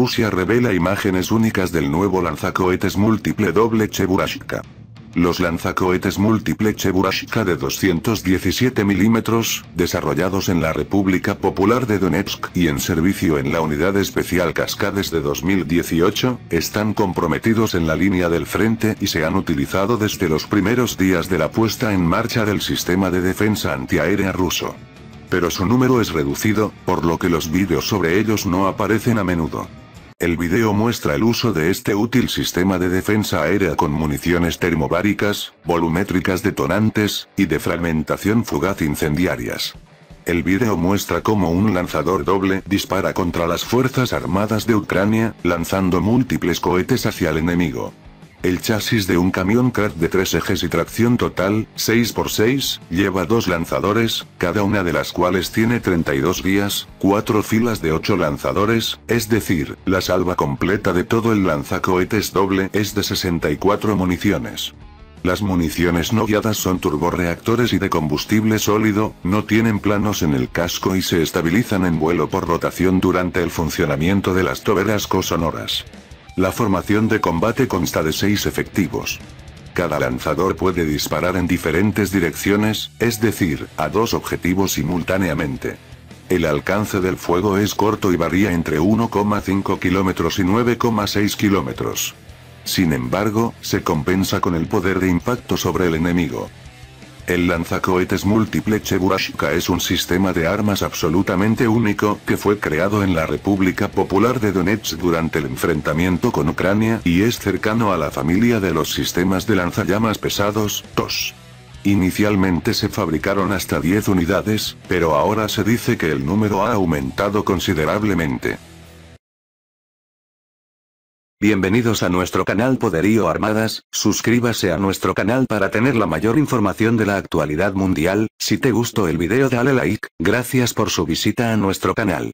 Rusia revela imágenes únicas del nuevo lanzacohetes múltiple doble Cheburashka. Los lanzacohetes múltiple Cheburashka de 217 milímetros, desarrollados en la República Popular de Donetsk y en servicio en la Unidad Especial Cascades de 2018, están comprometidos en la línea del frente y se han utilizado desde los primeros días de la puesta en marcha del sistema de defensa antiaérea ruso. Pero su número es reducido, por lo que los vídeos sobre ellos no aparecen a menudo. El video muestra el uso de este útil sistema de defensa aérea con municiones termobáricas, volumétricas detonantes, y de fragmentación fugaz incendiarias. El video muestra cómo un lanzador doble dispara contra las Fuerzas Armadas de Ucrania, lanzando múltiples cohetes hacia el enemigo. El chasis de un camión Krat de tres ejes y tracción total, 6x6, lleva dos lanzadores, cada una de las cuales tiene 32 guías, cuatro filas de 8 lanzadores, es decir, la salva completa de todo el lanzacohetes doble es de 64 municiones. Las municiones no guiadas son turborreactores y de combustible sólido, no tienen planos en el casco y se estabilizan en vuelo por rotación durante el funcionamiento de las toberas cosonoras. La formación de combate consta de seis efectivos. Cada lanzador puede disparar en diferentes direcciones, es decir, a dos objetivos simultáneamente. El alcance del fuego es corto y varía entre 1,5 kilómetros y 9,6 kilómetros. Sin embargo, se compensa con el poder de impacto sobre el enemigo. El lanzacohetes múltiple Cheburashka es un sistema de armas absolutamente único que fue creado en la República Popular de Donetsk durante el enfrentamiento con Ucrania y es cercano a la familia de los sistemas de lanzallamas pesados, TOS. Inicialmente se fabricaron hasta 10 unidades, pero ahora se dice que el número ha aumentado considerablemente. Bienvenidos a nuestro canal Poderío Armadas, suscríbase a nuestro canal para tener la mayor información de la actualidad mundial, si te gustó el video dale like, gracias por su visita a nuestro canal.